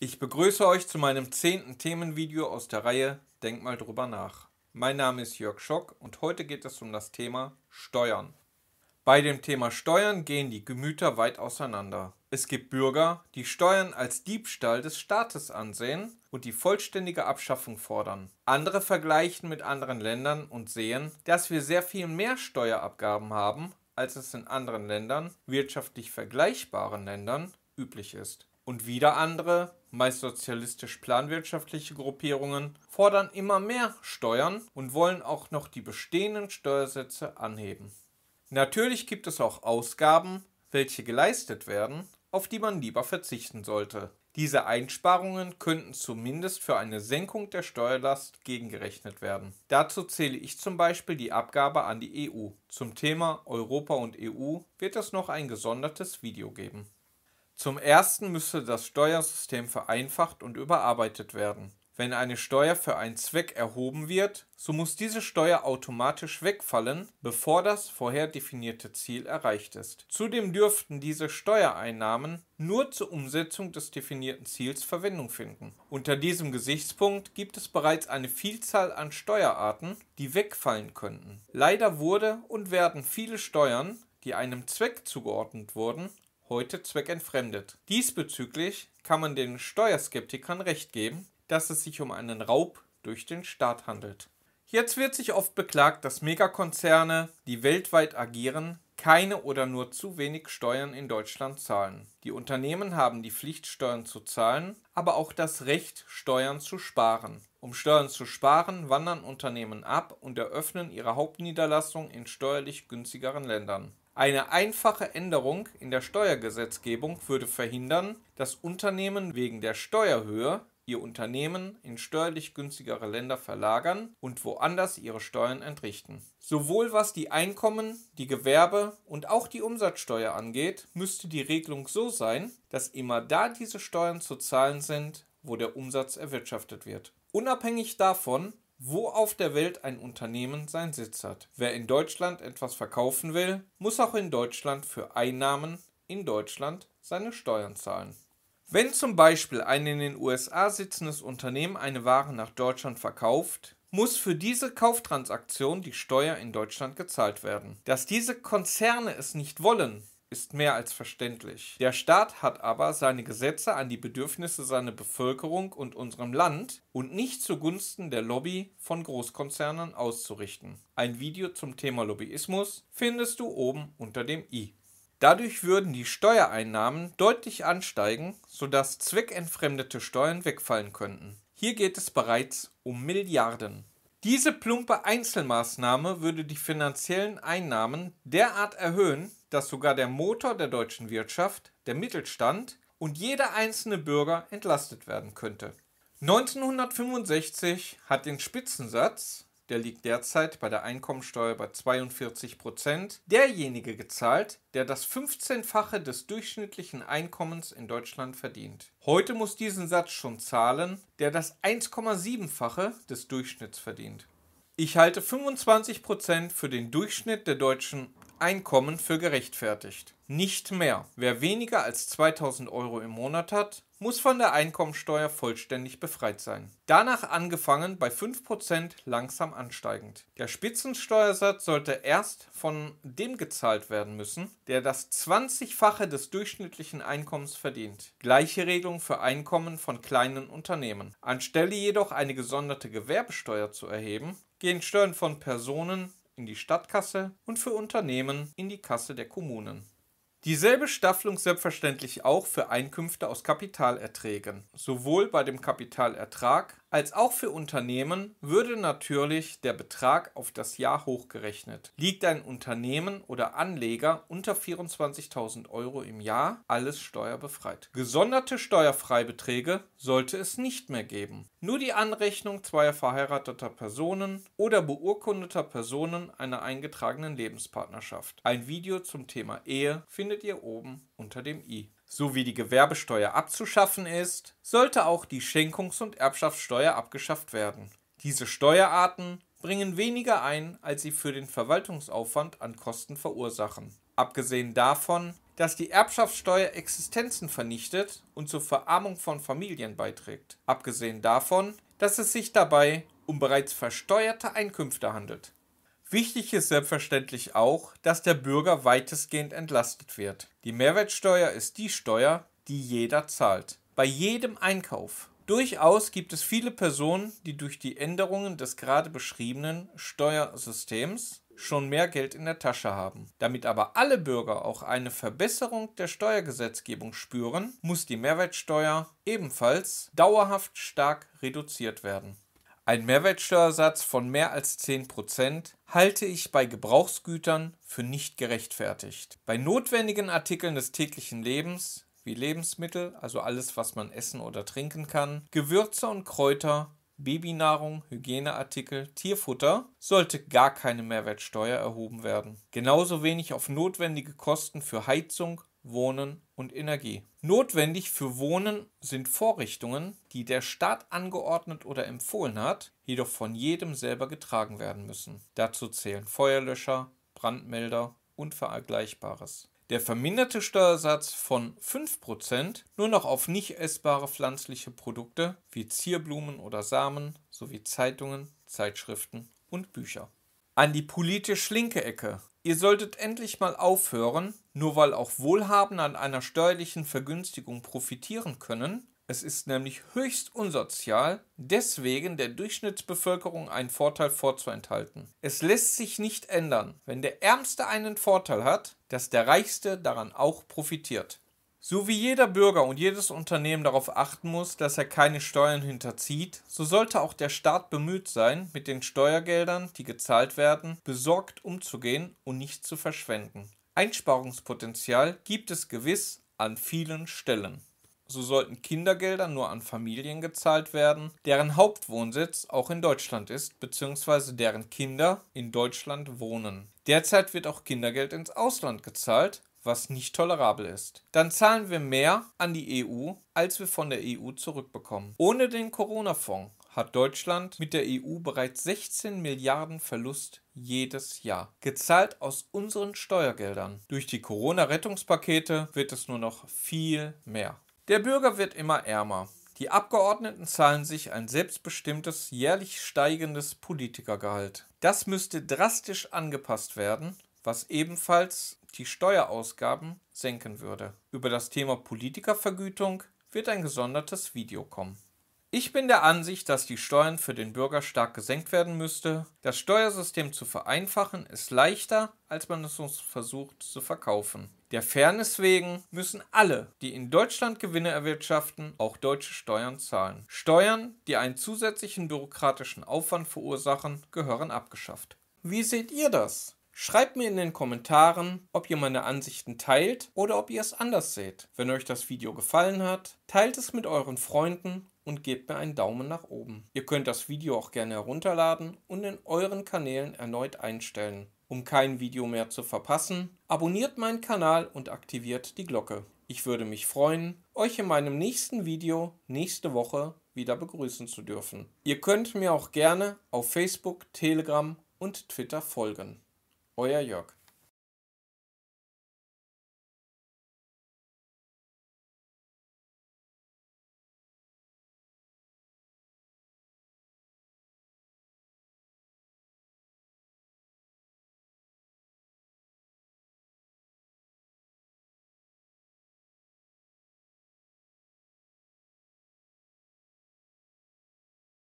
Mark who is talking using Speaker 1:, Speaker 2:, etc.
Speaker 1: Ich begrüße euch zu meinem zehnten Themenvideo aus der Reihe Denk mal drüber nach. Mein Name ist Jörg Schock und heute geht es um das Thema Steuern. Bei dem Thema Steuern gehen die Gemüter weit auseinander. Es gibt Bürger, die Steuern als Diebstahl des Staates ansehen und die vollständige Abschaffung fordern. Andere vergleichen mit anderen Ländern und sehen, dass wir sehr viel mehr Steuerabgaben haben, als es in anderen Ländern, wirtschaftlich vergleichbaren Ländern, üblich ist. Und wieder andere meist sozialistisch planwirtschaftliche Gruppierungen, fordern immer mehr Steuern und wollen auch noch die bestehenden Steuersätze anheben. Natürlich gibt es auch Ausgaben, welche geleistet werden, auf die man lieber verzichten sollte. Diese Einsparungen könnten zumindest für eine Senkung der Steuerlast gegengerechnet werden. Dazu zähle ich zum Beispiel die Abgabe an die EU. Zum Thema Europa und EU wird es noch ein gesondertes Video geben. Zum ersten müsste das Steuersystem vereinfacht und überarbeitet werden. Wenn eine Steuer für einen Zweck erhoben wird, so muss diese Steuer automatisch wegfallen, bevor das vorher definierte Ziel erreicht ist. Zudem dürften diese Steuereinnahmen nur zur Umsetzung des definierten Ziels Verwendung finden. Unter diesem Gesichtspunkt gibt es bereits eine Vielzahl an Steuerarten, die wegfallen könnten. Leider wurde und werden viele Steuern, die einem Zweck zugeordnet wurden, heute zweckentfremdet. Diesbezüglich kann man den Steuerskeptikern recht geben, dass es sich um einen Raub durch den Staat handelt. Jetzt wird sich oft beklagt, dass Megakonzerne, die weltweit agieren, keine oder nur zu wenig Steuern in Deutschland zahlen. Die Unternehmen haben die Pflicht, Steuern zu zahlen, aber auch das Recht, Steuern zu sparen. Um Steuern zu sparen, wandern Unternehmen ab und eröffnen ihre Hauptniederlassung in steuerlich günstigeren Ländern. Eine einfache Änderung in der Steuergesetzgebung würde verhindern, dass Unternehmen wegen der Steuerhöhe ihr Unternehmen in steuerlich günstigere Länder verlagern und woanders ihre Steuern entrichten. Sowohl was die Einkommen, die Gewerbe und auch die Umsatzsteuer angeht, müsste die Regelung so sein, dass immer da diese Steuern zu zahlen sind, wo der Umsatz erwirtschaftet wird. Unabhängig davon, wo auf der Welt ein Unternehmen seinen Sitz hat. Wer in Deutschland etwas verkaufen will, muss auch in Deutschland für Einnahmen in Deutschland seine Steuern zahlen. Wenn zum Beispiel ein in den USA sitzendes Unternehmen eine Ware nach Deutschland verkauft, muss für diese Kauftransaktion die Steuer in Deutschland gezahlt werden. Dass diese Konzerne es nicht wollen, ist mehr als verständlich. Der Staat hat aber seine Gesetze an die Bedürfnisse seiner Bevölkerung und unserem Land und nicht zugunsten der Lobby von Großkonzernen auszurichten. Ein Video zum Thema Lobbyismus findest du oben unter dem i. Dadurch würden die Steuereinnahmen deutlich ansteigen, sodass zweckentfremdete Steuern wegfallen könnten. Hier geht es bereits um Milliarden. Diese plumpe Einzelmaßnahme würde die finanziellen Einnahmen derart erhöhen, dass sogar der Motor der deutschen Wirtschaft, der Mittelstand und jeder einzelne Bürger entlastet werden könnte. 1965 hat den Spitzensatz, der liegt derzeit bei der Einkommensteuer bei 42 Prozent, derjenige gezahlt, der das 15-fache des durchschnittlichen Einkommens in Deutschland verdient. Heute muss diesen Satz schon zahlen, der das 1,7-fache des Durchschnitts verdient. Ich halte 25 Prozent für den Durchschnitt der Deutschen Einkommen für gerechtfertigt. Nicht mehr. Wer weniger als 2000 Euro im Monat hat, muss von der Einkommensteuer vollständig befreit sein. Danach angefangen bei 5% langsam ansteigend. Der Spitzensteuersatz sollte erst von dem gezahlt werden müssen, der das 20-fache des durchschnittlichen Einkommens verdient. Gleiche Regelung für Einkommen von kleinen Unternehmen. Anstelle jedoch eine gesonderte Gewerbesteuer zu erheben, gehen Steuern von Personen in die Stadtkasse und für Unternehmen in die Kasse der Kommunen. Dieselbe Staffelung selbstverständlich auch für Einkünfte aus Kapitalerträgen, sowohl bei dem Kapitalertrag als auch für Unternehmen würde natürlich der Betrag auf das Jahr hochgerechnet. Liegt ein Unternehmen oder Anleger unter 24.000 Euro im Jahr, alles steuerbefreit. Gesonderte Steuerfreibeträge sollte es nicht mehr geben. Nur die Anrechnung zweier verheirateter Personen oder beurkundeter Personen einer eingetragenen Lebenspartnerschaft. Ein Video zum Thema Ehe findet ihr oben unter dem i. So wie die Gewerbesteuer abzuschaffen ist, sollte auch die Schenkungs- und Erbschaftssteuer abgeschafft werden. Diese Steuerarten bringen weniger ein, als sie für den Verwaltungsaufwand an Kosten verursachen. Abgesehen davon, dass die Erbschaftssteuer Existenzen vernichtet und zur Verarmung von Familien beiträgt. Abgesehen davon, dass es sich dabei um bereits versteuerte Einkünfte handelt. Wichtig ist selbstverständlich auch, dass der Bürger weitestgehend entlastet wird. Die Mehrwertsteuer ist die Steuer, die jeder zahlt. Bei jedem Einkauf. Durchaus gibt es viele Personen, die durch die Änderungen des gerade beschriebenen Steuersystems schon mehr Geld in der Tasche haben. Damit aber alle Bürger auch eine Verbesserung der Steuergesetzgebung spüren, muss die Mehrwertsteuer ebenfalls dauerhaft stark reduziert werden. Ein Mehrwertsteuersatz von mehr als 10% halte ich bei Gebrauchsgütern für nicht gerechtfertigt. Bei notwendigen Artikeln des täglichen Lebens, wie Lebensmittel, also alles, was man essen oder trinken kann, Gewürze und Kräuter, Babynahrung, Hygieneartikel, Tierfutter, sollte gar keine Mehrwertsteuer erhoben werden. Genauso wenig auf notwendige Kosten für Heizung, Wohnen und Energie. Notwendig für Wohnen sind Vorrichtungen, die der Staat angeordnet oder empfohlen hat, jedoch von jedem selber getragen werden müssen. Dazu zählen Feuerlöscher, Brandmelder und Vergleichbares. Der verminderte Steuersatz von 5% nur noch auf nicht essbare pflanzliche Produkte wie Zierblumen oder Samen sowie Zeitungen, Zeitschriften und Bücher. An die politisch linke Ecke Ihr solltet endlich mal aufhören, nur weil auch Wohlhabende an einer steuerlichen Vergünstigung profitieren können, es ist nämlich höchst unsozial, deswegen der Durchschnittsbevölkerung einen Vorteil vorzuenthalten. Es lässt sich nicht ändern, wenn der Ärmste einen Vorteil hat, dass der Reichste daran auch profitiert. So wie jeder Bürger und jedes Unternehmen darauf achten muss, dass er keine Steuern hinterzieht, so sollte auch der Staat bemüht sein, mit den Steuergeldern, die gezahlt werden, besorgt umzugehen und nicht zu verschwenden. Einsparungspotenzial gibt es gewiss an vielen Stellen. So sollten Kindergelder nur an Familien gezahlt werden, deren Hauptwohnsitz auch in Deutschland ist, bzw. deren Kinder in Deutschland wohnen. Derzeit wird auch Kindergeld ins Ausland gezahlt, was nicht tolerabel ist. Dann zahlen wir mehr an die EU, als wir von der EU zurückbekommen. Ohne den Corona-Fonds hat Deutschland mit der EU bereits 16 Milliarden Verlust jedes Jahr, gezahlt aus unseren Steuergeldern. Durch die Corona-Rettungspakete wird es nur noch viel mehr. Der Bürger wird immer ärmer. Die Abgeordneten zahlen sich ein selbstbestimmtes, jährlich steigendes Politikergehalt. Das müsste drastisch angepasst werden, was ebenfalls die Steuerausgaben senken würde. Über das Thema Politikervergütung wird ein gesondertes Video kommen. Ich bin der Ansicht, dass die Steuern für den Bürger stark gesenkt werden müsste. Das Steuersystem zu vereinfachen ist leichter, als man es uns versucht zu verkaufen. Der Fairness wegen müssen alle, die in Deutschland Gewinne erwirtschaften, auch deutsche Steuern zahlen. Steuern, die einen zusätzlichen bürokratischen Aufwand verursachen, gehören abgeschafft. Wie seht ihr das? Schreibt mir in den Kommentaren, ob ihr meine Ansichten teilt oder ob ihr es anders seht. Wenn euch das Video gefallen hat, teilt es mit euren Freunden und gebt mir einen Daumen nach oben. Ihr könnt das Video auch gerne herunterladen und in euren Kanälen erneut einstellen. Um kein Video mehr zu verpassen, abonniert meinen Kanal und aktiviert die Glocke. Ich würde mich freuen, euch in meinem nächsten Video nächste Woche wieder begrüßen zu dürfen. Ihr könnt mir auch gerne auf Facebook, Telegram und Twitter folgen. Euer Jörg.